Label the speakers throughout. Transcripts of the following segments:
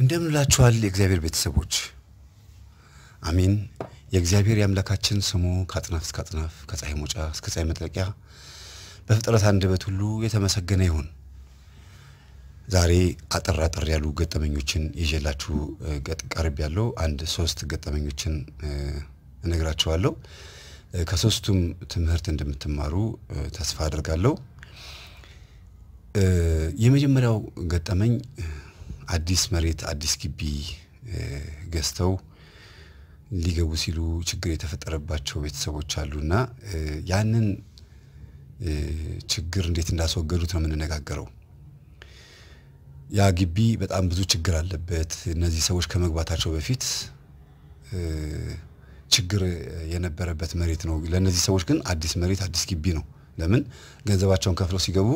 Speaker 1: እንደምንላችኋል የእግዚአብሔር ቤተሰቦች አሚን የእግዚአብሔር የአምላካችን ስሙ ከአጥናፍ እስከ አጥናፍ ከፀሐይ መውጫ እስከ ፀሐይ መጥለቂያ በፍጥረት አንደበት ሁሉ የተመሰገነ ይሁን። ዛሬ አጠር አጠር ያሉ ገጠመኞችን ይዤላችሁ ቀርብ ያለው አንድ ሶስት ገጠመኞችን እነግራችኋለሁ። ከሶስቱም ትምህርት እንደምትማሩ ተስፋ አድርጋለሁ። የመጀመሪያው ገጠመኝ አዲስ መሬት አዲስ ግቢ ገዝተው ሊገቡ ሲሉ ችግር የተፈጠረባቸው ቤተሰቦች አሉና ያንን ችግር እንዴት እንዳስወገዱት ነው የምንነጋገረው። ያ ግቢ በጣም ብዙ ችግር አለበት። እነዚህ ሰዎች ከመግባታቸው በፊት ችግር የነበረበት መሬት ነው። ለእነዚህ ሰዎች ግን አዲስ መሬት አዲስ ግቢ ነው። ለምን ገንዘባቸውን ከፍለው ሲገቡ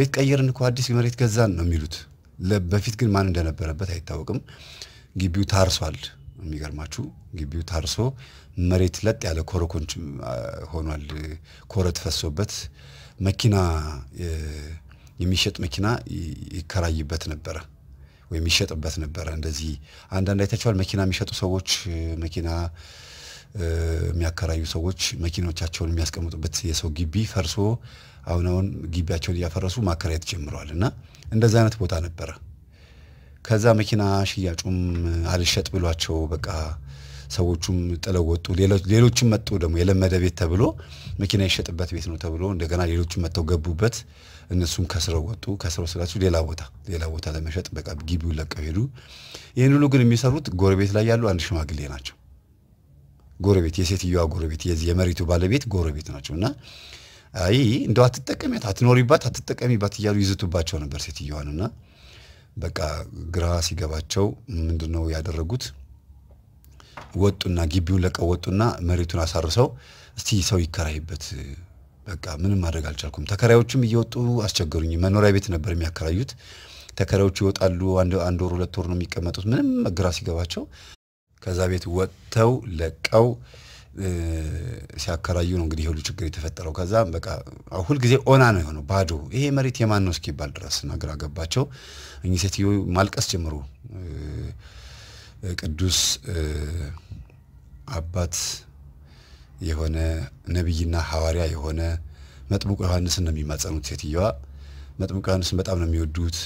Speaker 1: ቤት ቀየርን እኮ አዲስ መሬት ገዛን ነው የሚሉት። በፊት ግን ማን እንደነበረበት አይታወቅም። ግቢው ታርሷል። የሚገርማችሁ ግቢው ታርሶ መሬት ለጥ ያለ ኮረኮንች ሆኗል። ኮረት ፈሶበት መኪና የሚሸጥ መኪና ይከራይበት ነበረ ወይም ይሸጥበት ነበረ። እንደዚህ አንዳንድ አይታችኋል። መኪና የሚሸጡ ሰዎች መኪና የሚያከራዩ ሰዎች መኪኖቻቸውን የሚያስቀምጡበት የሰው ግቢ ፈርሶ አሁን አሁን ግቢያቸውን እያፈረሱ ማከራየት ጀምረዋል እና እንደዛ አይነት ቦታ ነበረ። ከዛ መኪና ሽያጩም አልሸጥ ብሏቸው በቃ ሰዎቹም ጥለው ወጡ። ሌሎችም መጡ ደግሞ የለመደ ቤት ተብሎ መኪና ይሸጥበት ቤት ነው ተብሎ እንደገና ሌሎችም መጥተው ገቡበት። እነሱም ከስረው ወጡ። ከስረው ስላችሁ ሌላ ቦታ ሌላ ቦታ ለመሸጥ በቃ ግቢውን ለቀው ሄዱ። ይህን ሁሉ ግን የሚሰሩት ጎረቤት ላይ ያሉ አንድ ሽማግሌ ናቸው። ጎረቤት የሴትዮዋ ጎረቤት የዚህ የመሬቱ ባለቤት ጎረቤት ናቸው እና አይ እንደው አትጠቀሚያት፣ አትኖሪባት፣ አትጠቀሚባት እያሉ ይዝቱባቸው ነበር ሴትዮዋን እና በቃ ግራ ሲገባቸው ምንድን ነው ያደረጉት? ወጡና ግቢውን ለቀው ወጡና መሬቱን አሳርሰው እስቲ ሰው ይከራይበት በቃ ምንም ማድረግ አልቻልኩም። ተከራዮቹም እየወጡ አስቸገሩኝ። መኖሪያ ቤት ነበር የሚያከራዩት። ተከራዮቹ ይወጣሉ። አንድ ወር ሁለት ወር ነው የሚቀመጡት። ምንም ግራ ሲገባቸው ከዛ ቤት ወጥተው ለቀው ሲያከራዩ ነው እንግዲህ ሁሉ ችግር የተፈጠረው። ከዛ በቃ ሁልጊዜ ኦና ነው የሆነው ባዶ። ይሄ መሬት የማን ነው እስኪባል ድረስ ነገር አገባቸው እኚህ ሴትዮ ማልቀስ ጀምሩ ቅዱስ አባት የሆነ ነቢይና ሐዋርያ የሆነ መጥምቁ ዮሐንስን ነው የሚማጸኑት። ሴትየዋ መጥምቁ ዮሐንስን በጣም ነው የሚወዱት።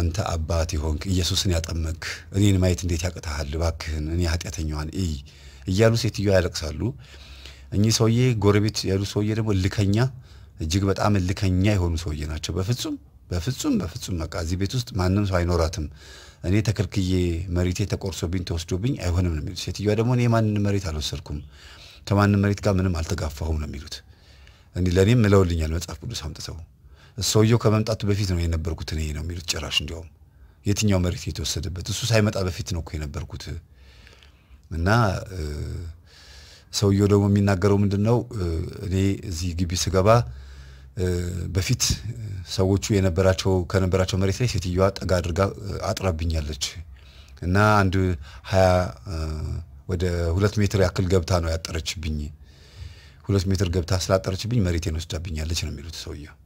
Speaker 1: አንተ አባት የሆንክ ኢየሱስን ያጠመክ እኔን ማየት እንዴት ያቅታሃል? እባክህን እኔ ኃጢአተኛዋን እይ እያሉ ሴትዮ ያለቅሳሉ። እኚህ ሰውዬ ጎረቤት ያሉ ሰውዬ ደግሞ እልከኛ፣ እጅግ በጣም እልከኛ የሆኑ ሰውዬ ናቸው። በፍጹም በፍጹም በፍጹም በቃ እዚህ ቤት ውስጥ ማንም ሰው አይኖራትም። እኔ ተከልክዬ መሬቴ ተቆርሶብኝ ተወስዶብኝ አይሆንም ነው የሚሉት። ሴትዮዋ ደግሞ እኔ ማንን መሬት አልወሰድኩም፣ ከማንም መሬት ጋር ምንም አልተጋፋሁም ነው የሚሉት። ለእኔም ምለውልኛል መጽሐፍ ቅዱስ አምጥተው ሰውየው ከመምጣቱ በፊት ነው የነበርኩት እኔ ነው የሚሉት። ጭራሽ እንዲያውም የትኛው መሬት የተወሰደበት እሱ ሳይመጣ በፊት ነው እኮ የነበርኩት። እና ሰውየው ደግሞ የሚናገረው ምንድን ነው? እኔ እዚህ ግቢ ስገባ በፊት ሰዎቹ የነበራቸው ከነበራቸው መሬት ላይ ሴትዮዋ ጠጋ አድርጋ አጥራብኛለች እና አንድ ሀያ ወደ ሁለት ሜትር ያክል ገብታ ነው ያጠረችብኝ። ሁለት ሜትር ገብታ ስላጠረችብኝ መሬቴን ወስዳብኛለች ነው የሚሉት ሰውየው።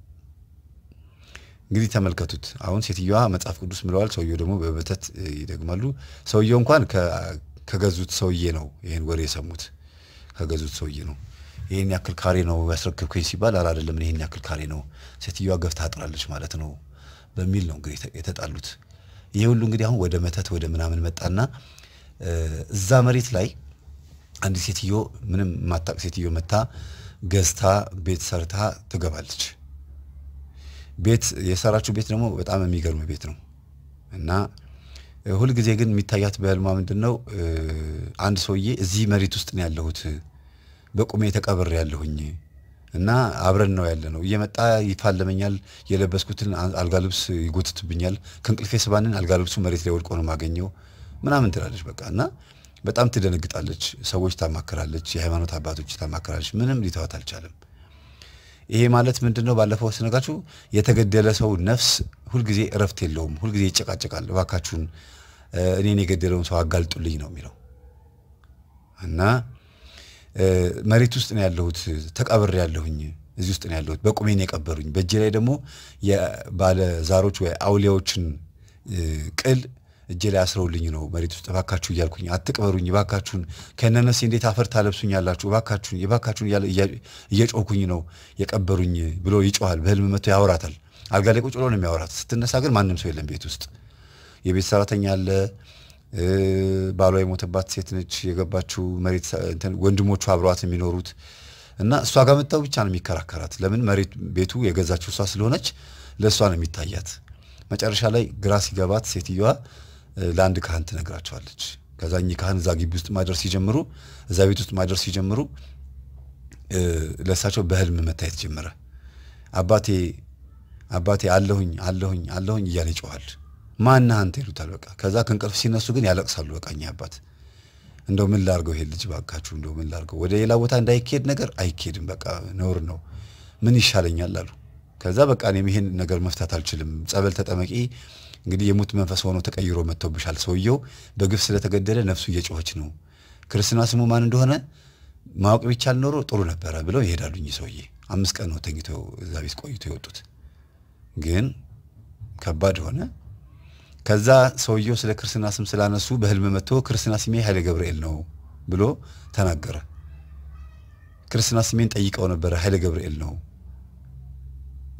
Speaker 1: እንግዲህ ተመልከቱት። አሁን ሴትዮዋ መጽሐፍ ቅዱስ ምለዋል፣ ሰውየው ደግሞ በመተት ይደግማሉ። ሰውየው እንኳን ከገዙት ሰውዬ ነው ይህን ወሬ የሰሙት፣ ከገዙት ሰውዬ ነው። ይህን ያክል ካሬ ነው ያስረክብኩኝ ሲባል አላደለም፣ ይህን ያክል ካሬ ነው ሴትዮዋ ገፍታ አጥራለች ማለት ነው በሚል ነው እንግዲህ የተጣሉት። ይህ ሁሉ እንግዲህ አሁን ወደ መተት ወደ ምናምን መጣና እዛ መሬት ላይ አንድ ሴትዮ ምንም ማታቅ ሴትዮ መታ ገዝታ ቤት ሰርታ ትገባለች። ቤት የሰራችው ቤት ደግሞ በጣም የሚገርም ቤት ነው እና ሁልጊዜ ግን የሚታያት በህልሟ ምንድን ነው አንድ ሰውዬ እዚህ መሬት ውስጥ ነው ያለሁት፣ በቁሜ ተቀብር ያለሁኝ እና አብረን ነው ያለ ነው። እየመጣ ይፋለመኛል፣ የለበስኩትን አልጋ ልብስ ይጎትትብኛል፣ ከእንቅልፌ ስባንን አልጋ ልብሱ መሬት ላይ ወድቆ ነው ማገኘው ምናምን ትላለች። በቃ እና በጣም ትደነግጣለች። ሰዎች ታማክራለች፣ የሃይማኖት አባቶች ታማክራለች። ምንም ሊተዋት አልቻለም። ይሄ ማለት ምንድን ነው? ባለፈው ስነጋችሁ የተገደለ ሰው ነፍስ ሁልጊዜ እረፍት የለውም፣ ሁልጊዜ ይጨቃጨቃል። እባካችሁን እኔን የገደለውን ሰው አጋልጡልኝ ነው የሚለው እና መሬት ውስጥ ነው ያለሁት፣ ተቀብሬ ያለሁኝ እዚህ ውስጥ ነው ያለሁት፣ በቁሜን የቀበሩኝ። በእጅ ላይ ደግሞ የባለ ዛሮች ወይ አውሊያዎችን ቅል እጄ ላይ አስረውልኝ ነው መሬት ውስጥ እባካችሁ እያልኩኝ አትቅበሩኝ፣ እባካችሁን ከነነሴ እንዴት አፈር ታለብሱኛላችሁ? እባካችሁን እባካችሁን እየጮኩኝ ነው የቀበሩኝ ብሎ ይጮሃል። በህልም መጥቶ ያወራታል። አልጋ ላይ ቁጭ ብሎ ነው የሚያወራት። ስትነሳ ግን ማንም ሰው የለም ቤት ውስጥ። የቤት ሰራተኛ አለ፣ ባሏ የሞተባት ሴት ነች የገባችው መሬት ወንድሞቹ አብረዋት የሚኖሩት እና እሷ ጋር መጣው ብቻ ነው የሚከራከራት። ለምን መሬት ቤቱ የገዛችው እሷ ስለሆነች ለእሷ ነው የሚታያት። መጨረሻ ላይ ግራ ሲገባት ሴትዮዋ ለአንድ ካህን ትነግራቸዋለች። ከዛ እኚህ ካህን እዛ ግቢ ውስጥ ማደር ሲጀምሩ፣ እዛ ቤት ውስጥ ማደር ሲጀምሩ ለእሳቸው በህልም መታየት ጀመረ። አባቴ አባቴ አለሁኝ አለሁኝ አለሁኝ እያለ ይጮኋል። ማና አንተ ይሉታል። በቃ ከዛ ከእንቅልፍ ሲነሱ ግን ያለቅሳሉ። በቃ እኚህ አባት እንደው ምን ላርገው ይሄ ልጅ ባካችሁ፣ እንደው ምን ላርገው፣ ወደ ሌላ ቦታ እንዳይኬድ ነገር አይኬድም፣ በቃ ነውር ነው፣ ምን ይሻለኛል አሉ። ከዛ በቃ እኔም ይሄን ነገር መፍታት አልችልም፣ ጸበል ተጠመቂ እንግዲህ የሙት መንፈስ ሆኖ ተቀይሮ መጥቶብሻል። ሰውየው በግፍ ስለተገደለ ነፍሱ እየጮኸች ነው። ክርስትና ስሙ ማን እንደሆነ ማወቅ ቢቻል ኖሮ ጥሩ ነበረ ብለው ይሄዳሉ። እኚህ ሰውዬ አምስት ቀን ነው ተኝቶ እዛ ቤት ቆይቶ የወጡት። ግን ከባድ ሆነ። ከዛ ሰውየው ስለ ክርስትና ስም ስላነሱ በህልም መጥቶ ክርስትና ስሜ ኃይለ ገብርኤል ነው ብሎ ተናገረ። ክርስትና ስሜን ጠይቀው ነበረ ኃይለ ገብርኤል ነው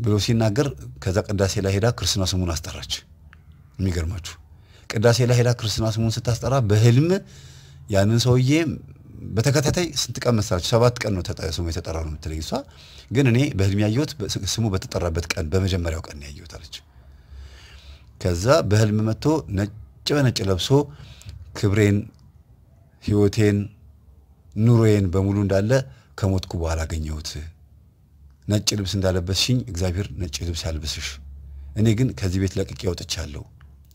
Speaker 1: ብሎ ሲናገር፣ ከዛ ቅዳሴ ላይ ሄዳ ክርስትና ስሙን አስጠራች። የሚገርማችሁ ቅዳሴ ላይ ሄዳ ክርስትና ስሙን ስታስጠራ በህልም ያንን ሰውዬ በተከታታይ ስንት ቀን መሰላችሁ? ሰባት ቀን ነው ስሙ የተጠራ ነው የምትለኝ እሷ። ግን እኔ በህልም ያየሁት ስሙ በተጠራበት ቀን በመጀመሪያው ቀን ያየሁት አለች። ከዛ በህልም መጥቶ ነጭ በነጭ ለብሶ ክብሬን፣ ህይወቴን፣ ኑሮዬን በሙሉ እንዳለ ከሞትኩ በኋላ አገኘሁት። ነጭ ልብስ እንዳለበስሽኝ እግዚአብሔር ነጭ ልብስ ያልብስሽ፣ እኔ ግን ከዚህ ቤት ለቅቄ ወጥቻለሁ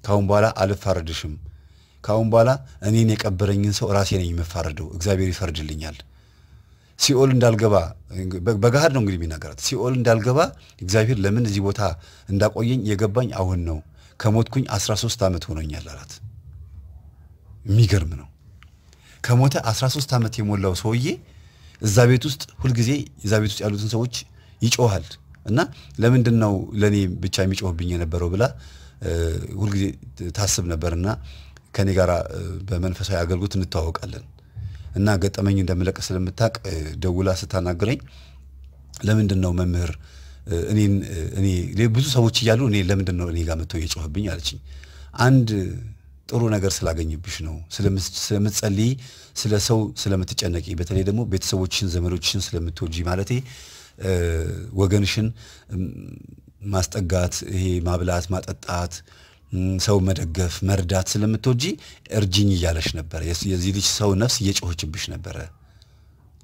Speaker 1: ካሁን በኋላ አልፋረድሽም። ካሁን በኋላ እኔን የቀበረኝን ሰው ራሴ ነኝ የምፋረደው፣ እግዚአብሔር ይፈርድልኛል። ሲኦል እንዳልገባ በገሃድ ነው እንግዲህ የሚናገራት። ሲኦል እንዳልገባ እግዚአብሔር ለምን እዚህ ቦታ እንዳቆየኝ የገባኝ አሁን ነው። ከሞትኩኝ 13 ዓመት ሆኖኛል አላት። የሚገርም ነው። ከሞተ 13 ዓመት የሞላው ሰውዬ እዛ ቤት ውስጥ ሁልጊዜ እዛ ቤት ውስጥ ያሉትን ሰዎች ይጮኋል እና ለምንድን ነው ለእኔ ብቻ የሚጮህብኝ የነበረው ብላ ሁልጊዜ ታስብ ነበርና ከኔ ጋር በመንፈሳዊ አገልግሎት እንተዋወቃለን እና ገጠመኝ እንደምለቀ ስለምታቅ ደውላ ስታናግረኝ ለምንድን ነው መምህር እኔን እኔ ብዙ ሰዎች እያሉ እኔ ለምንድን ነው እኔ ጋር መጥተው እየጮህብኝ አለችኝ። አንድ ጥሩ ነገር ስላገኝብሽ ነው፣ ስለምትጸልይ፣ ስለ ሰው ስለምትጨነቂ፣ በተለይ ደግሞ ቤተሰቦችሽን፣ ዘመዶችሽን ስለምትወጂ ማለቴ ወገንሽን ማስጠጋት፣ ይሄ ማብላት፣ ማጠጣት፣ ሰው መደገፍ፣ መርዳት ስለምትወጂ እርጅኝ እያለሽ ነበረ። የዚህ ልጅ ሰው ነፍስ እየጮኸችብሽ ነበረ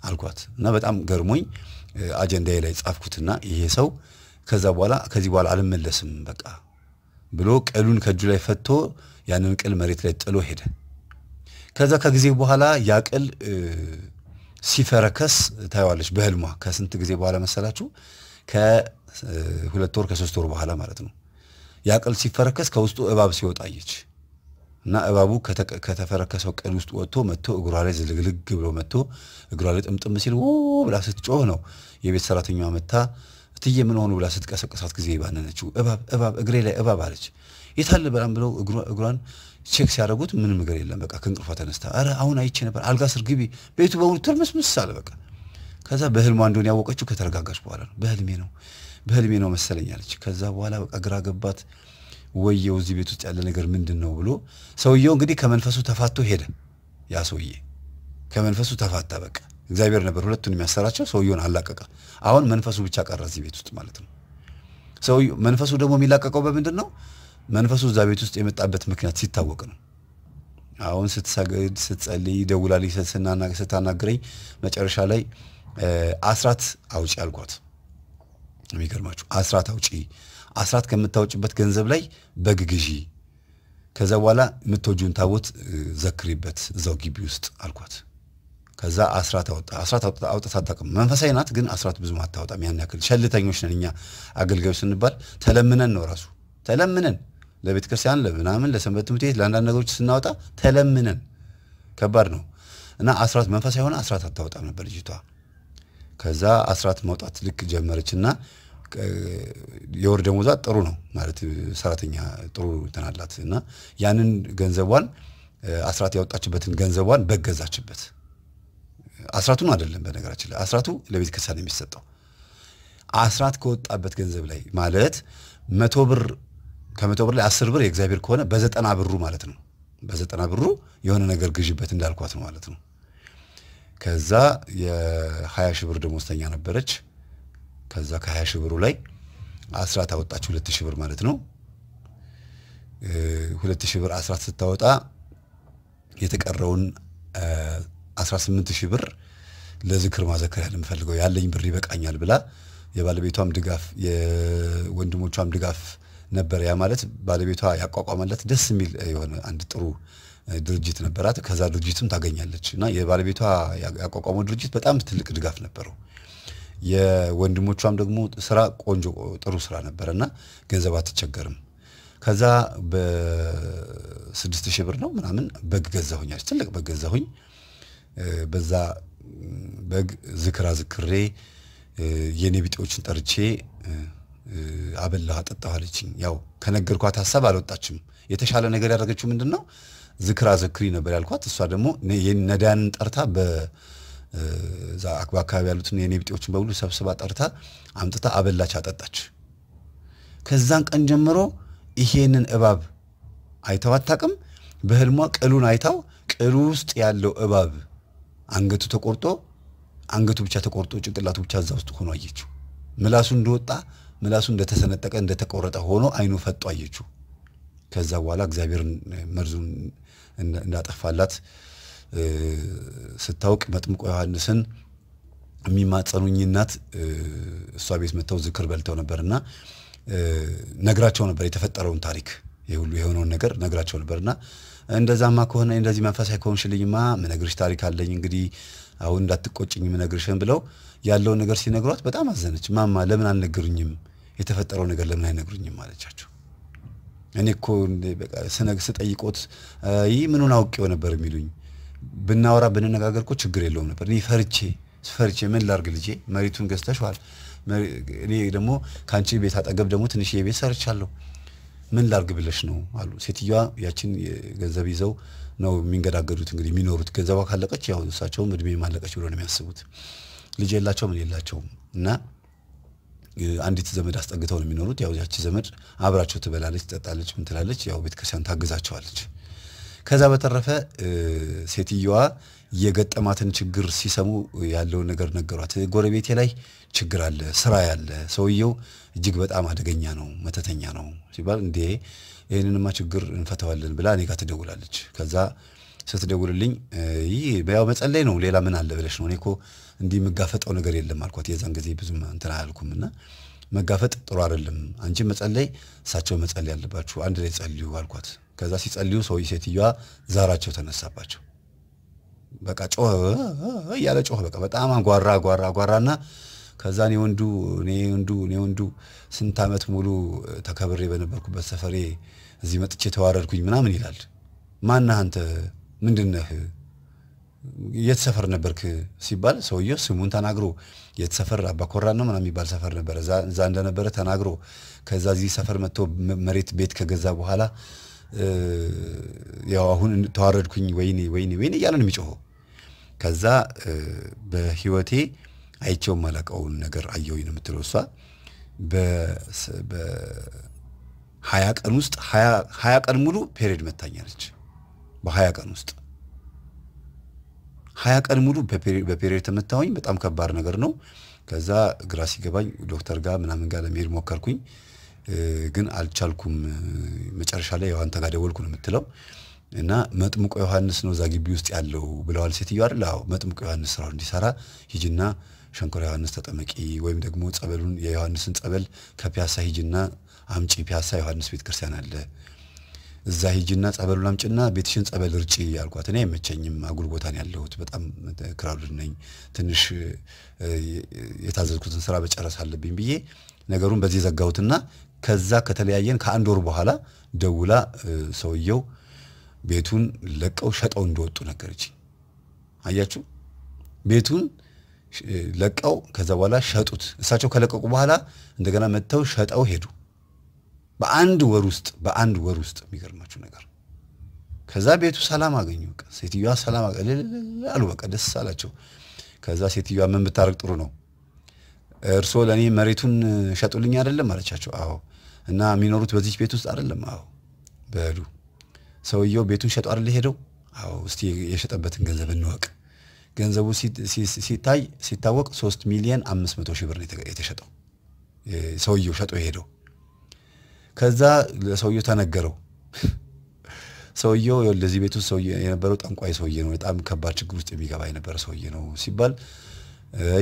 Speaker 1: አልኳት እና በጣም ገርሞኝ አጀንዳዬ ላይ ጻፍኩትና ይሄ ሰው ከዛ በኋላ ከዚህ በኋላ አልመለስም በቃ ብሎ ቅሉን ከእጁ ላይ ፈቶ ያንን ቅል መሬት ላይ ጥሎ ሄደ። ከዛ ከጊዜ በኋላ ያ ቅል ሲፈረከስ ታየዋለች በህልሟ። ከስንት ጊዜ በኋላ መሰላችሁ? ሁለት ወር ከሶስት ወር በኋላ ማለት ነው። ያ ቅል ሲፈረከስ ከውስጡ እባብ ሲወጣ አየች እና እባቡ ከተፈረከሰው ቅል ውስጥ ወጥቶ መጥቶ እግሯ ላይ ዝልግልግ ብሎ መጥቶ እግሯ ላይ ጥምጥም ሲል ው ብላ ስትጮህ ነው የቤት ሰራተኛዋ መታ እትዬ ምን ሆኑ ብላ ስትቀሰቀሳት ጊዜ ባነነችው። እባብ እባብ እግሬ ላይ እባብ አለች። የታለ በላም ብለው እግሯን ቼክ ሲያደርጉት ምንም እግር የለም። በቃ ከእንቅልፏ ተነስታ አረ አሁን አይቼ ነበር፣ አልጋ ስር ግቢ። ቤቱ በሙሉ ትርምስምስ አለ። በቃ ከዛ በህልሟ እንደሆነ ያወቀችው ከተረጋጋች በኋላ ነው። በህልሜ ነው በህልሜ ነው መሰለኝ አለች። ከዛ በኋላ በቃ ግራ ገባት። ወየው እዚህ ቤት ውስጥ ያለ ነገር ምንድን ነው ብሎ ሰውየው እንግዲህ ከመንፈሱ ተፋቶ ሄደ። ያ ሰውዬ ከመንፈሱ ተፋታ። በቃ እግዚአብሔር ነበር ሁለቱን የሚያሰራቸው። ሰውየውን አላቀቀ። አሁን መንፈሱ ብቻ ቀረ እዚህ ቤት ውስጥ ማለት ነው። ሰውየው መንፈሱ ደግሞ የሚላቀቀው በምንድን ነው? መንፈሱ እዛ ቤት ውስጥ የመጣበት ምክንያት ሲታወቅ ነው። አሁን ስትሰግድ ስትጸልይ ይደውላል ስናና ስታናግረኝ መጨረሻ ላይ አስራት አውጪ አልኳት። የሚገርማችሁ አስራት አውጪ አስራት ከምታወጭበት ገንዘብ ላይ በግ ግዢ፣ ከዛ በኋላ የምትወጂውን ታቦት ዘክሪበት እዛው ግቢ ውስጥ አልኳት። ከዛ አስራት አወጣ። አስራት አውጥታ አታውቅም። መንፈሳዊ ናት፣ ግን አስራት ብዙም አታወጣም። ያን ያክል ሸልተኞች ነን እኛ አገልጋዮች ስንባል ተለምነን ነው ራሱ ተለምነን ለቤተ ክርስቲያን ለምናምን ለሰንበት ትምህርት ቤት ለአንዳንድ ነገሮች ስናወጣ ተለምነን ከባድ ነው እና አስራት መንፈሳዊ የሆነ አስራት አታወጣም ነበር ልጅቷ። ከዛ አስራት ማውጣት ልክ ጀመረች እና የወር ጥሩ ነው ማለት ሰራተኛ ጥሩ ትናላት እና ያንን ገንዘቧን አስራት ያወጣችበትን ገንዘቧን በገዛችበት አስራቱን አይደለም በነገራችን ላይ አስራቱ ለቤተ ክርስቲያን የሚሰጠው አስራት ከወጣበት ገንዘብ ላይ ማለት መቶ ብር ከመቶ ብር ላይ አስር ብር የእግዚአብሔር ከሆነ በዘጠና ብሩ ማለት ነው። በዘጠና ብሩ የሆነ ነገር ግዥበት እንዳልኳት ነው ማለት ነው። ከዛ የሀያ 20 ሺህ ብር ደሞዝተኛ ነበረች። ከዛ ከሀያ 20 ሺህ ብሩ ላይ አስራት አወጣች፣ ሁለት ሺህ ብር ማለት ነው። ሁለት ሺህ ብር አስራት ስታወጣ የተቀረውን 18 ሺህ ብር ለዝክር ማዘከር ያህል የምፈልገው ያለኝ ብር ይበቃኛል ብላ የባለቤቷም ድጋፍ የወንድሞቿም ድጋፍ ነበር። ያ ማለት ባለቤቷ ያቋቋመለት ደስ የሚል የሆነ አንድ ጥሩ ድርጅት ነበራት። ከዛ ድርጅትም ታገኛለች እና የባለቤቷ ያቋቋመው ድርጅት በጣም ትልቅ ድጋፍ ነበረው። የወንድሞቿም ደግሞ ስራ ቆንጆ ጥሩ ስራ ነበረ እና ገንዘብ አትቸገርም። ከዛ በስድስት ሺህ ብር ነው ምናምን በግ ገዛሁኛች ትልቅ በግ ገዛሁኝ። በዛ በግ ዝክራ ዝክሬ የኔ ቢጤዎችን ጠርቼ አበላሁ አጠጣሁ አለችኝ። ያው ከነገርኳት ሀሳብ አልወጣችም። የተሻለ ነገር ያደረገችው ምንድን ነው? ዝክራ ዘክሪ ነበር ያልኳት። እሷ ደግሞ ነዳያንን ጠርታ በዛ አካባቢ ያሉትን የኔ ቢጤዎችን በሙሉ ሰብስባ ጠርታ አምጥታ አበላች፣ አጠጣች። ከዛን ቀን ጀምሮ ይሄንን እባብ አይተው አታውቅም። በህልሟ ቅሉን አይታው ቅሉ ውስጥ ያለው እባብ አንገቱ ተቆርጦ አንገቱ ብቻ ተቆርጦ ጭንቅላቱ ብቻ እዛ ውስጥ ሆኖ አየችው። ምላሱ እንደወጣ ምላሱ እንደተሰነጠቀ እንደተቆረጠ ሆኖ አይኑ ፈጦ አየችው። ከዛ በኋላ እግዚአብሔርን መርዙን እንዳጠፋላት ስታውቅ መጥምቆ ዮሐንስን የሚማጸኑኝ እናት እሷ ቤት መጥተው ዝክር በልተው ነበርና ነግራቸው ነበር የተፈጠረውን ታሪክ ሁሉ የሆነውን ነገር ነግራቸው ነበርና እንደዛማ ከሆነ እንደዚህ መንፈሳዊ ከሆንሽልኝማ ምነግርሽ ታሪክ አለኝ እንግዲህ አሁን እንዳትቆጭኝ ምነግርሽን ብለው ያለውን ነገር ሲነግሯት በጣም አዘነች። ማማ ለምን አልነገሩኝም? የተፈጠረው ነገር ለምን አይነግሩኝም? ማለቻቸው። እኔ እኮ ስነግ ስጠይቆት ይህ ምኑን አውቄው ነበር የሚሉኝ። ብናወራ ብንነጋገር እኮ ችግር የለውም ነበር። እኔ ፈርቼ ፈርቼ ምን ላርግ ልጄ መሬቱን ገዝተሽዋል። እኔ ደግሞ ከአንቺ ቤት አጠገብ ደግሞ ትንሽ የቤት ሰርቻለሁ። ምን ላርግ ብለሽ ነው አሉ። ሴትዮዋ ያችን ገንዘብ ይዘው ነው የሚንገዳገዱት እንግዲህ የሚኖሩት። ገንዘቧ ካለቀች ያው እሳቸውም እድሜ ማለቀች ብሎ ነው የሚያስቡት። ልጅ የላቸው ምን የላቸውም እና አንዲት ዘመድ አስጠግተው ነው የሚኖሩት። ያው ያቺ ዘመድ አብራቸው ትበላለች፣ ትጠጣለች፣ ምን ትላለች። ያው ቤተክርስቲያን ታግዛቸዋለች። ከዛ በተረፈ ሴትየዋ የገጠማትን ችግር ሲሰሙ ያለውን ነገር ነገሯት። ጎረቤቴ ላይ ችግር አለ፣ ስራ ያለ፣ ሰውየው እጅግ በጣም አደገኛ ነው፣ መተተኛ ነው ሲባል እንዴ ይህንንማ ችግር እንፈተዋለን ብላ እኔ ጋር ትደውላለች። ከዛ ስትደውልልኝ ይህ ያው መጸለይ ነው ሌላ ምን አለ ብለሽ ነው። እኔ እኮ እንዲህ የምጋፈጠው ነገር የለም አልኳት። የዛን ጊዜ ብዙም እንትን አላልኩም እና መጋፈጥ ጥሩ አይደለም። አንቺ መጸለይ፣ እሳቸው መጸለይ አለባችሁ። አንድ ላይ ጸልዩ አልኳት። ከዛ ሲጸልዩ ሰው ሴትዮዋ ዛራቸው ተነሳባቸው። በቃ ጮኸ እያለ ጮኸ። በቃ በጣም አጓራ አጓራ አጓራና ከዛ እኔ ወንዱ እኔ ወንዱ እኔ ወንዱ ስንት ዓመት ሙሉ ተከብሬ በነበርኩበት ሰፈሬ እዚህ መጥቼ ተዋረድኩኝ ምናምን ይላል። ማነህ አንተ ምንድነህ የት ሰፈር ነበርክ ሲባል ሰውየው ስሙን ተናግሮ የት ሰፈር አባኮራ ነው ምናምን የሚባል ሰፈር ነበረ እዛ እንደነበረ ተናግሮ ከዛ እዚህ ሰፈር መጥቶ መሬት ቤት ከገዛ በኋላ ያው አሁን ተዋረድኩኝ ወይኔ ወይኔ ወይኔ እያለ ነው የሚጮኸው። ከዛ በህይወቴ አይቼው የማላውቀውን ነገር አየሁኝ ነው የምትለው እሷ። በሀያ ቀን ውስጥ ሀያ ቀን ሙሉ ፔሬድ መታኛለች። በሀያ ቀን ውስጥ ሀያ ቀን ሙሉ በፔሬድ ተመታሁኝ። በጣም ከባድ ነገር ነው። ከዛ ግራ ሲገባኝ ዶክተር ጋር ምናምን ጋር ለመሄድ ሞከርኩኝ፣ ግን አልቻልኩም። መጨረሻ ላይ ያው ጋር ደወልኩ ነው የምትለው እና መጥምቆ ዮሐንስ ነው እዛ ግቢ ውስጥ ያለው ብለዋል ሴትዮ አይደል? አዎ መጥምቆ ዮሐንስ ስራው እንዲሰራ ሂጅና ሸንኮራ ዮሐንስ ተጠመቂ፣ ወይም ደግሞ ጸበሉን የዮሐንስን ጸበል ከፒያሳ ሂጅና አምጪ፣ ፒያሳ ዮሐንስ ቤተክርስቲያን አለ እዛ ሂጅና ጸበሉ ላምጭና ቤትሽን ጸበል እርጪ ያልኳት። እኔ አይመቸኝም፣ አጉል ቦታ ነው ያለሁት፣ በጣም ክራውድድ ነኝ፣ ትንሽ የታዘዝኩትን ስራ መጨረስ አለብኝ ብዬ ነገሩን በዚህ ዘጋሁትና ከዛ ከተለያየን ከአንድ ወር በኋላ ደውላ ሰውየው ቤቱን ለቀው ሸጠው እንደወጡ ነገረችኝ። አያችሁ ቤቱን ለቀው ከዛ በኋላ ሸጡት። እሳቸው ከለቀቁ በኋላ እንደገና መጥተው ሸጠው ሄዱ። በአንድ ወር ውስጥ በአንድ ወር ውስጥ የሚገርማችሁ ነገር ከዛ ቤቱ ሰላም አገኙ። ሴትዮዋ ሰላም አሉ። በቃ ደስ አላቸው። ከዛ ሴትዮዋ ምን ብታደርግ ጥሩ ነው? እርስዎ ለእኔ መሬቱን ሸጡልኝ አይደለም አለቻቸው። አዎ። እና የሚኖሩት በዚች ቤት ውስጥ አይደለም? አዎ። በሉ ሰውየው ቤቱን ሸጡ አይደል ሄደው? አዎ። እስቲ የሸጠበትን ገንዘብ እንወቅ። ገንዘቡ ሲታይ ሲታወቅ ሶስት ሚሊየን አምስት መቶ ሺህ ብር ነው የተሸጠው። ሰውየው ሸጦ ሄደው ከዛ ለሰውየው ተነገረው። ሰውየው ለዚህ ቤት ውስጥ ሰውየ የነበረው ጠንቋይ ሰውዬ ነው፣ በጣም ከባድ ችግር ውስጥ የሚገባ የነበረ ሰውዬ ነው ሲባል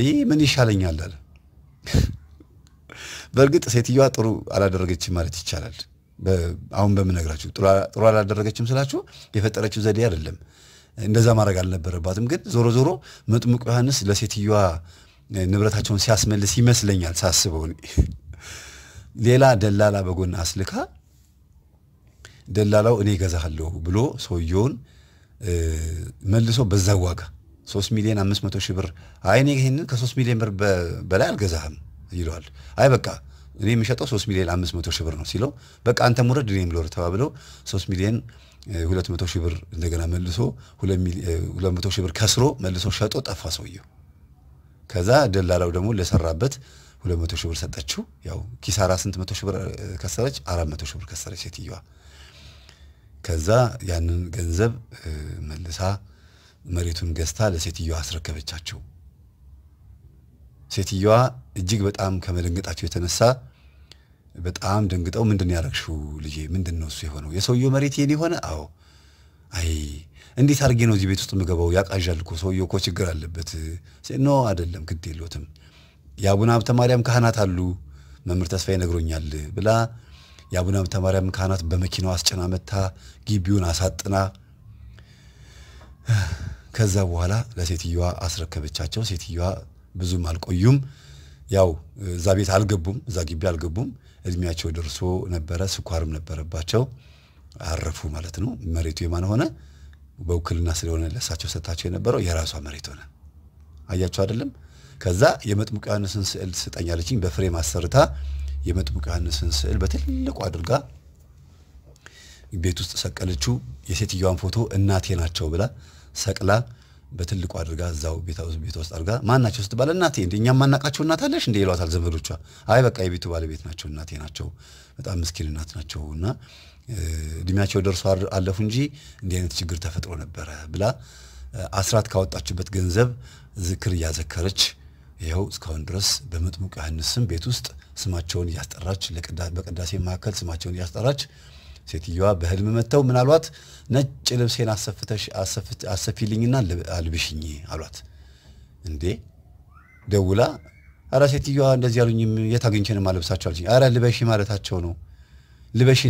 Speaker 1: ይህ ምን ይሻለኛል አለ። በእርግጥ ሴትዮዋ ጥሩ አላደረገችም ማለት ይቻላል። አሁን በምነግራችሁ ጥሩ አላደረገችም ስላችሁ የፈጠረችው ዘዴ አይደለም። እንደዛ ማድረግ አልነበረባትም። ግን ዞሮ ዞሮ መጥምቁ ዮሐንስ ለሴትዮዋ ንብረታቸውን ሲያስመልስ ይመስለኛል ሳስበው ሌላ ደላላ በጎን አስልካ ደላላው እኔ እገዛለሁ ብሎ ሰውየውን መልሶ በዛ ዋጋ ሶስት ሚሊዮን አምስት መቶ ሺህ ብር አይ እኔ ይህንን ከሶስት ሚሊዮን ብር በላይ አልገዛህም ይለዋል። አይ በቃ እኔ የሚሸጠው ሶስት ሚሊዮን አምስት መቶ ሺህ ብር ነው ሲለው በቃ አንተም ውረድ እኔም ልወርድ ተባብለው ሶስት ሚሊዮን ሁለት መቶ ሺህ ብር እንደገና መልሶ ሁለት መቶ ሺህ ብር ከስሮ መልሶ ሸጦ ጠፋ ሰውየው። ከዛ ደላላው ደግሞ ለሰራበት ሁለት መቶ ሺህ ብር ሰጠችው። ያው ኪሳራ ስንት መቶ ሺህ ብር ከሰረች? አራት መቶ ሺህ ብር ከሰረች ሴትዮዋ። ከዛ ያንን ገንዘብ መልሳ መሬቱን ገዝታ ለሴትዮዋ አስረከበቻቸው። ሴትዮዋ እጅግ በጣም ከመደንገጣቸው የተነሳ በጣም ደንግጠው ምንድን ያረግሽው ልጄ? ምንድን ነው እሱ የሆነው? የሰውየው መሬት የኔ የሆነ? አዎ። አይ እንዴት አድርጌ ነው እዚህ ቤት ውስጥ የምገባው? ያቃዣል እኮ ሰውየው እኮ ችግር አለበት። ኖ አይደለም፣ ግድ የለትም የአቡነ ሀብተ ማርያም ካህናት አሉ መምህር ተስፋ ይነግሮኛል ብላ የአቡነ ሀብተ ማርያም ካህናት በመኪናው አስጭና መታ ግቢውን አሳጥና ከዛ በኋላ ለሴትዮዋ አስረከበቻቸው። ሴትዮዋ ብዙም አልቆዩም። ያው እዛ ቤት አልገቡም፣ እዛ ግቢ አልገቡም። እድሜያቸው ደርሶ ነበረ፣ ስኳርም ነበረባቸው። አረፉ ማለት ነው። መሬቱ የማን ሆነ? በውክልና ስለሆነ ለእሳቸው ሰታቸው የነበረው የራሷ መሬት ሆነ። አያቸው አይደለም? ከዛ የመጥምቁ ዮሐንስን ስዕል ስጠኝ አለችኝ። በፍሬም አሰርታ የመጥምቁ ዮሐንስን ስዕል በትልቁ አድርጋ ቤት ውስጥ ሰቀለችው። የሴትዮዋን ፎቶ እናቴ ናቸው ብላ ሰቅላ በትልቁ አድርጋ እዛው ቤታ ውስጥ ቤቷ ውስጥ አድርጋ ማናቸው ስትባል እናቴ እንደ እኛ ማናቃቸው እናት አለሽ እንደ ይሏታል ዘመዶቿ። አይ በቃ የቤቱ ባለቤት ናቸው እናቴ ናቸው፣ በጣም ምስኪን እናት ናቸው እና እድሜያቸው ደርሶ አለፉ እንጂ እንዲህ አይነት ችግር ተፈጥሮ ነበረ ብላ አስራት ካወጣችበት ገንዘብ ዝክር እያዘከረች ይኸው እስካሁን ድረስ በመጥምቁ ዮሐንስ ስም ቤት ውስጥ ስማቸውን እያስጠራች በቅዳሴ መካከል ስማቸውን እያስጠራች ሴትዮዋ በህልም መጥተው ምናልባት ነጭ ልብሴን አሰፍተሽ አሰፊልኝና አልብሽኝ አሏት። እንዴ ደውላ አራ ሴትዮዋ እንደዚህ ያሉኝም የት አግኝቼ ነው የማለብሳቸው አለችኝ። አረ ልበሺ ማለታቸው ነው። ልበሺ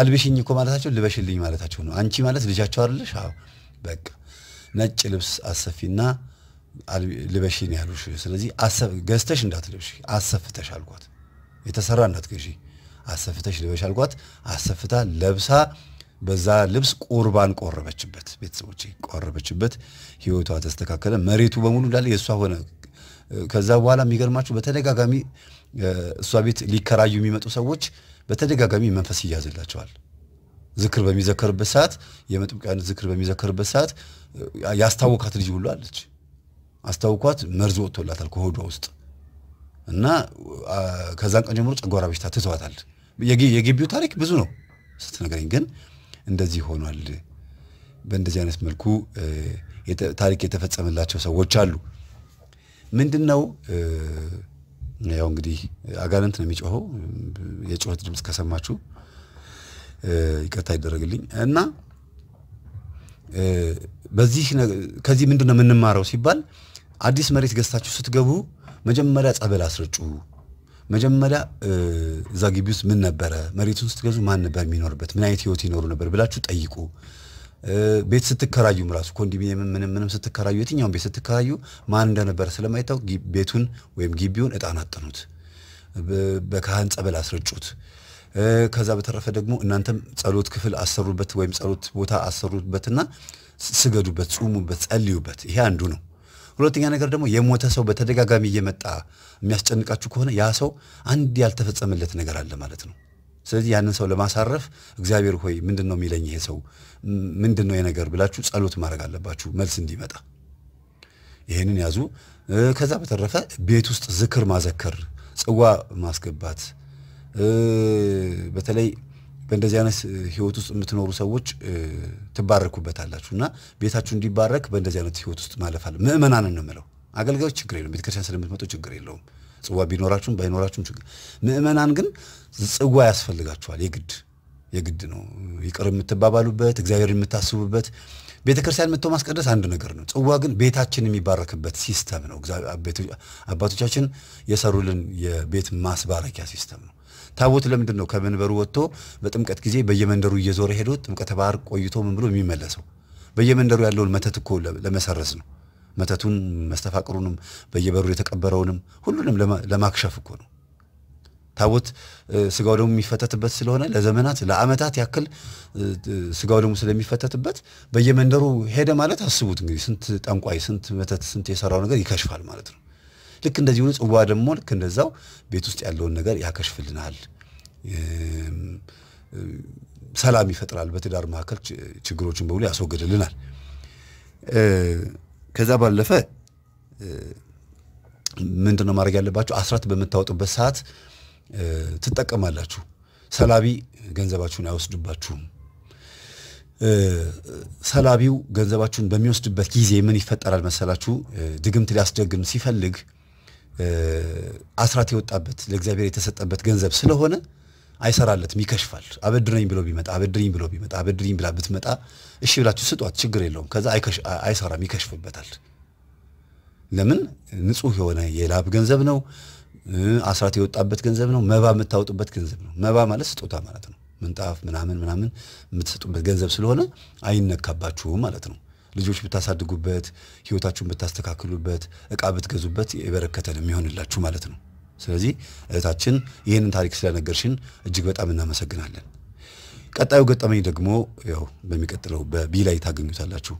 Speaker 1: አልብሽኝ እኮ ማለታቸው ልበሽልኝ ማለታቸው ነው። አንቺ ማለት ልጃቸው አይደለሽ? አዎ በቃ ነጭ ልብስ አሰፊና ልበሽን ያሉሽ። ስለዚህ ገዝተሽ እንዳትልብሽ አሰፍተሽ አልኳት። የተሰራ እንዳትገዢ አሰፍተሽ ልበሽ አልኳት። አሰፍታ ለብሳ በዛ ልብስ ቁርባን ቆረበችበት፣ ቤተሰቦች ቆረበችበት። ህይወቷ ተስተካከለ። መሬቱ በሙሉ እንዳለ የእሷ ሆነ። ከዛ በኋላ የሚገርማችሁ በተደጋጋሚ እሷ ቤት ሊከራዩ የሚመጡ ሰዎች በተደጋጋሚ መንፈስ ይያዝላቸዋል። ዝክር በሚዘከርበት ሰዓት የመጥምቃን ዝክር በሚዘከርበት ሰዓት ያስታወካት ልጅ ሁሉ አለች። አስታውኳት መርዝ ወጥቶላታል ከሆዷ ውስጥ እና ከዛን ቀን ጀምሮ ጨጓራ በሽታ ትተዋታል። የግቢው ታሪክ ብዙ ነው ስትነግረኝ፣ ግን እንደዚህ ሆኗል። በእንደዚህ አይነት መልኩ ታሪክ የተፈጸመላቸው ሰዎች አሉ። ምንድን ነው ያው እንግዲህ አጋንንት ነው የሚጮኸው። የጩኸት ድምፅ ከሰማችሁ ይቅርታ ይደረግልኝ እና በዚህ ከዚህ ምንድን ነው የምንማረው ሲባል አዲስ መሬት ገዝታችሁ ስትገቡ መጀመሪያ ጸበል አስርጩ። መጀመሪያ እዛ ግቢ ውስጥ ምን ነበረ፣ መሬቱን ስትገዙ ማን ነበር የሚኖርበት፣ ምን አይነት ህይወት ይኖሩ ነበር ብላችሁ ጠይቁ። ቤት ስትከራዩም ራሱ ኮንዶሚኒየም ምንም ምንም ስትከራዩ የትኛውም ቤት ስትከራዩ ማን እንደነበረ ስለማይታወቅ ቤቱን ወይም ግቢውን እጣን አጥኑት፣ በካህን ጸበል አስረጩት። ከዛ በተረፈ ደግሞ እናንተም ጸሎት ክፍል አሰሩበት ወይም ጸሎት ቦታ አሰሩበትና ስገዱበት፣ ጹሙበት፣ ጸልዩበት። ይሄ አንዱ ነው። ሁለተኛ ነገር ደግሞ የሞተ ሰው በተደጋጋሚ እየመጣ የሚያስጨንቃችሁ ከሆነ ያ ሰው አንድ ያልተፈጸመለት ነገር አለ ማለት ነው። ስለዚህ ያንን ሰው ለማሳረፍ እግዚአብሔር ሆይ ምንድን ነው የሚለኝ ይሄ ሰው ምንድን ነው የነገር ብላችሁ ጸሎት ማድረግ አለባችሁ መልስ እንዲመጣ። ይህንን ያዙ። ከዛ በተረፈ ቤት ውስጥ ዝክር ማዘከር፣ ጽዋ ማስገባት በተለይ በእንደዚህ አይነት ህይወት ውስጥ የምትኖሩ ሰዎች ትባረኩበታላችሁ እና ቤታችሁ እንዲባረክ በእንደዚህ አይነት ህይወት ውስጥ ማለፍ አለ። ምእመናንን ነው የምለው። አገልጋዮች ችግር የለም፣ ቤተክርስቲያን ስለምትመጡ ችግር የለውም። ጽዋ ቢኖራችሁም ባይኖራችሁም ችግር ምእመናን ግን ጽዋ ያስፈልጋችኋል። የግድ የግድ ነው። ይቅር የምትባባሉበት እግዚአብሔር የምታስቡበት ቤተ ክርስቲያን መጥቶ ማስቀደስ አንድ ነገር ነው። ጽዋ ግን ቤታችን የሚባረክበት ሲስተም ነው። አባቶቻችን የሰሩልን የቤት ማስባረኪያ ሲስተም ነው። ታቦት ለምንድን ነው ከመንበሩ ወጥቶ በጥምቀት ጊዜ በየመንደሩ እየዞረ ሄዶ ጥምቀተ ባህር ቆይቶ ምን ብሎ የሚመለሰው? በየመንደሩ ያለውን መተት እኮ ለመሰረዝ ነው። መተቱን መስተፋቅሩንም በየበሩ የተቀበረውንም ሁሉንም ለማክሸፍ እኮ ነው። ታቦት ስጋው ደግሞ የሚፈተትበት ስለሆነ ለዘመናት ለአመታት ያክል ስጋው ደግሞ ስለሚፈተትበት በየመንደሩ ሄደ ማለት አስቡት እንግዲህ ስንት ጠንቋይ፣ ስንት መተት፣ ስንት የሰራው ነገር ይከሽፋል ማለት ነው። ልክ እንደዚህ ሆኖ ጽዋ ደግሞ ልክ እንደዛው ቤት ውስጥ ያለውን ነገር ያከሽፍልናል፣ ሰላም ይፈጥራል፣ በትዳር መካከል ችግሮችን በሙሉ ያስወግድልናል። ከዛ ባለፈ ምንድን ነው ማድረግ ያለባችሁ? አስራት በምታወጡበት ሰዓት ትጠቀማላችሁ። ሰላቢ ገንዘባችሁን አይወስድባችሁም። ሰላቢው ገንዘባችሁን በሚወስድበት ጊዜ ምን ይፈጠራል መሰላችሁ? ድግምት ሊያስደግም ሲፈልግ አስራት የወጣበት ለእግዚአብሔር የተሰጠበት ገንዘብ ስለሆነ አይሰራለትም፣ ይከሽፋል። አበድረኝ ብሎ ቢመጣ አበድረኝ ብሎ ቢመጣ አበድረኝ ብላ ብትመጣ እሺ ብላችሁ ስጧት፣ ችግር የለውም። ከዛ አይሰራም፣ ይከሽፍበታል። ለምን? ንጹህ የሆነ የላብ ገንዘብ ነው። አስራት የወጣበት ገንዘብ ነው። መባ የምታወጡበት ገንዘብ ነው። መባ ማለት ስጦታ ማለት ነው። ምንጣፍ ምናምን ምናምን የምትሰጡበት ገንዘብ ስለሆነ አይነካባችሁም ማለት ነው። ልጆች ብታሳድጉበት፣ ህይወታችሁን ብታስተካክሉበት፣ እቃ ብትገዙበት የበረከተ ነው የሚሆንላችሁ ማለት ነው። ስለዚህ እህታችን ይህንን ታሪክ ስለነገርሽን እጅግ በጣም እናመሰግናለን። ቀጣዩ ገጠመኝ ደግሞ ያው በሚቀጥለው በቢ ላይ ታገኙታላችሁ።